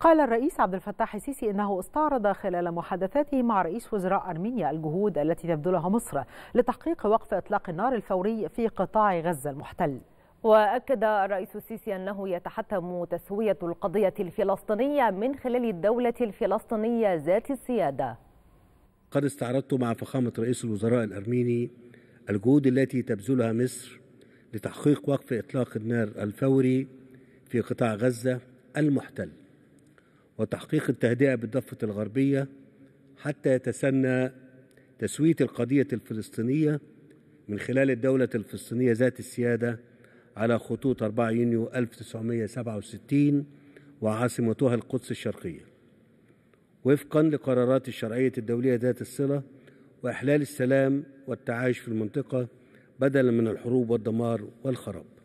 قال الرئيس عبد الفتاح السيسي انه استعرض خلال محادثاته مع رئيس وزراء ارمينيا الجهود التي تبذلها مصر لتحقيق وقف اطلاق النار الفوري في قطاع غزه المحتل. واكد الرئيس السيسي انه يتحتم تسويه القضيه الفلسطينيه من خلال الدوله الفلسطينيه ذات السياده. قد استعرضت مع فخامه رئيس الوزراء الارميني الجهود التي تبذلها مصر لتحقيق وقف اطلاق النار الفوري في قطاع غزه المحتل. وتحقيق التهدئة بالضفة الغربية حتى يتسنى تسوية القضية الفلسطينية من خلال الدولة الفلسطينية ذات السيادة على خطوط 4 يونيو 1967 وعاصمتها القدس الشرقية وفقا لقرارات الشرعية الدولية ذات الصلة وإحلال السلام والتعايش في المنطقة بدلا من الحروب والدمار والخراب